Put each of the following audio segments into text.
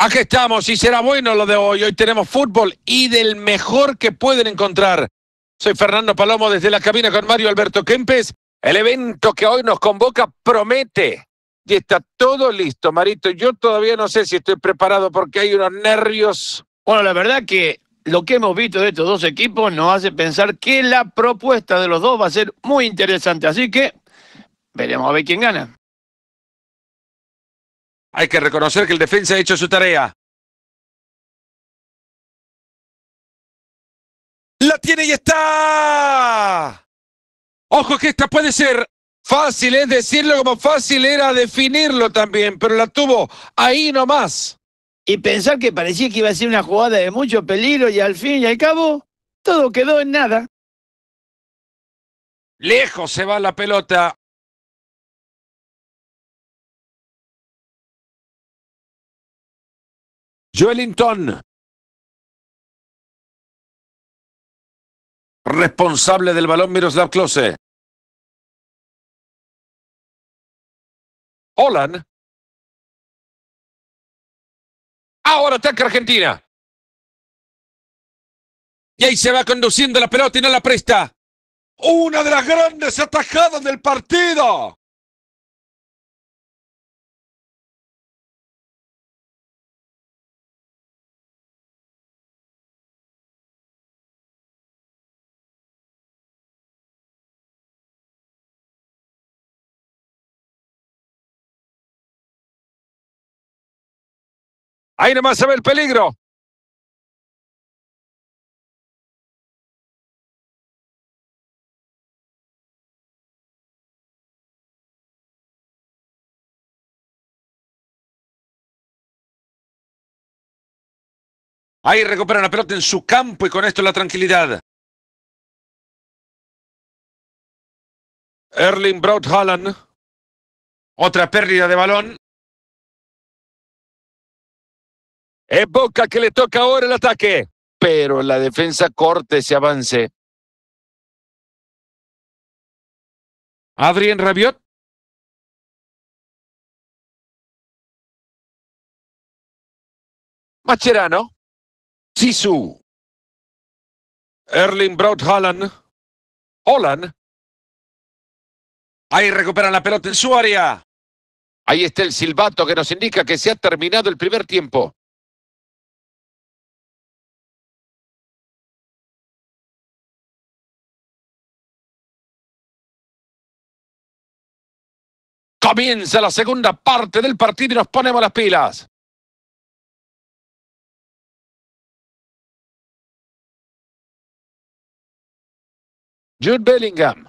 Aquí estamos y será bueno lo de hoy. Hoy tenemos fútbol y del mejor que pueden encontrar. Soy Fernando Palomo desde la cabina con Mario Alberto Kempes. El evento que hoy nos convoca promete y está todo listo, Marito. Yo todavía no sé si estoy preparado porque hay unos nervios. Bueno, la verdad que lo que hemos visto de estos dos equipos nos hace pensar que la propuesta de los dos va a ser muy interesante. Así que veremos a ver quién gana. Hay que reconocer que el defensa ha hecho su tarea. La tiene y está. Ojo que esta puede ser fácil, es decirlo como fácil era definirlo también, pero la tuvo ahí nomás. Y pensar que parecía que iba a ser una jugada de mucho peligro y al fin y al cabo todo quedó en nada. Lejos se va la pelota. Joelinton, responsable del balón Miroslav Klose. Holland. Ahora ataca Argentina. Y ahí se va conduciendo la pelota y no la presta. Una de las grandes atajadas del partido. Ahí nomás se ve el peligro. Ahí recuperan la pelota en su campo y con esto la tranquilidad. Erling Braut holland Otra pérdida de balón. Es Boca que le toca ahora el ataque, pero la defensa corte ese avance. Adrien Rabiot. Macherano. Sisu. Erling Braut Holland. Holland. Ahí recuperan la pelota en su área. Ahí está el silbato que nos indica que se ha terminado el primer tiempo. Comienza la segunda parte del partido y nos ponemos las pilas. Jude Bellingham.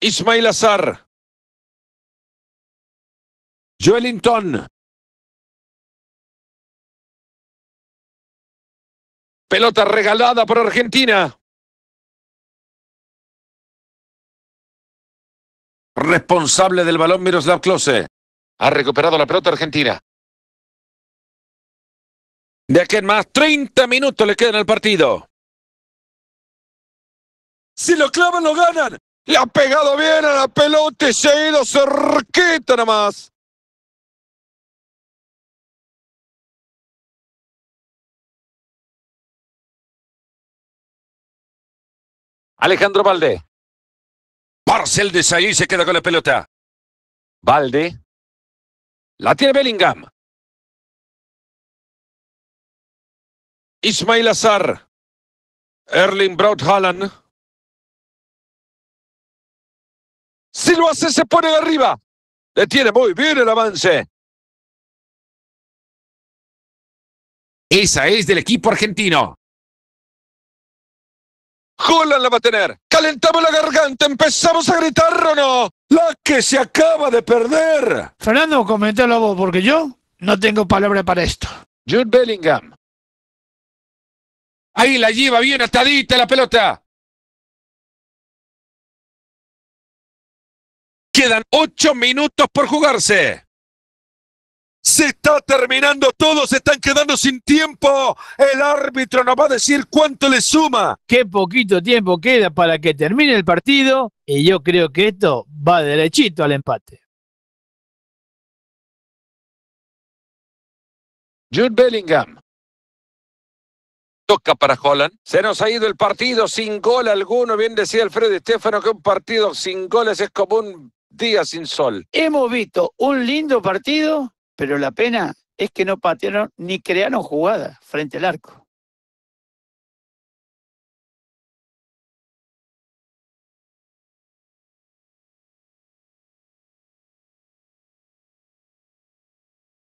Ismail Azar. Joelinton. Pelota regalada por Argentina. Responsable del balón Miroslav Klose. Ha recuperado la pelota Argentina. De aquí en más, 30 minutos le quedan al partido. Si lo clavan, lo ganan. Le ha pegado bien a la pelota y se ha ido cerquita nada más. Alejandro Valde. Marcel Desailly se queda con la pelota. Valde. La tiene Bellingham. Ismail Azar. Erling Braut Haaland. Si lo hace, se pone de arriba. tiene muy bien el avance. Esa es del equipo argentino. ¡Jolan la va a tener. Calentamos la garganta, empezamos a gritar o no. La que se acaba de perder. Fernando, coméntalo vos, porque yo no tengo palabra para esto. Jude Bellingham. Ahí la lleva bien atadita la pelota. Quedan ocho minutos por jugarse. Se está terminando todo, se están quedando sin tiempo. El árbitro nos va a decir cuánto le suma. Qué poquito tiempo queda para que termine el partido y yo creo que esto va derechito al empate. Jude Bellingham. Toca para Holland. Se nos ha ido el partido sin gol alguno. Bien decía Alfredo Estefano que un partido sin goles es como un día sin sol. Hemos visto un lindo partido pero la pena es que no patearon ni crearon jugada frente al arco.